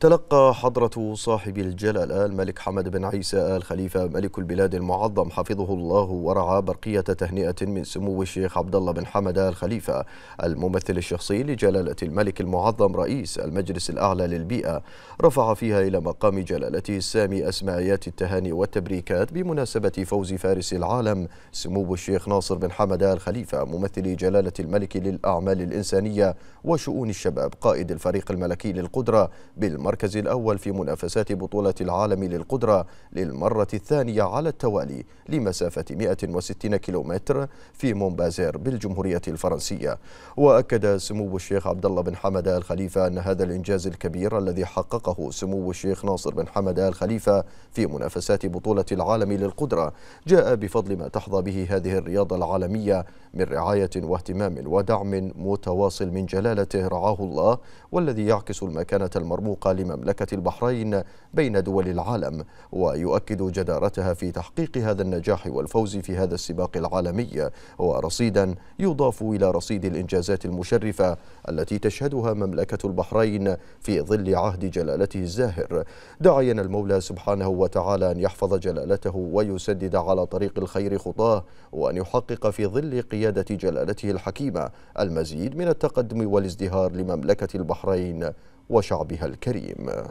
تلقى حضرة صاحب الجلالة الملك حمد بن عيسى آل خليفة ملك البلاد المعظم حفظه الله ورعى برقية تهنئة من سمو الشيخ عبد الله بن حمد آل خليفة الممثل الشخصي لجلالة الملك المعظم رئيس المجلس الأعلى للبيئة رفع فيها إلى مقام جلالته السامي أسماعيات التهاني والتبريكات بمناسبة فوز فارس العالم سمو الشيخ ناصر بن حمد آل خليفة ممثل جلالة الملك للأعمال الإنسانية وشؤون الشباب قائد الفريق الملكي للقدرة بالمجلس المركز الأول في منافسات بطولة العالم للقدرة للمرة الثانية على التوالي لمسافة 160 كيلومتر في مونبازير بالجمهورية الفرنسية وأكد سمو الشيخ عبد الله بن حمد آل خليفة أن هذا الإنجاز الكبير الذي حققه سمو الشيخ ناصر بن حمد آل خليفة في منافسات بطولة العالم للقدرة جاء بفضل ما تحظى به هذه الرياضة العالمية من رعاية واهتمام ودعم متواصل من جلالته رعاه الله والذي يعكس المكانة المرموقة لمملكة البحرين بين دول العالم ويؤكد جدارتها في تحقيق هذا النجاح والفوز في هذا السباق العالمي ورصيدا يضاف إلى رصيد الإنجازات المشرفة التي تشهدها مملكة البحرين في ظل عهد جلالته الزاهر داعيا المولى سبحانه وتعالى أن يحفظ جلالته ويسدد على طريق الخير خطاه وأن يحقق في ظل قيادة جلالته الحكيمة المزيد من التقدم والازدهار لمملكة البحرين وشعبها الكريم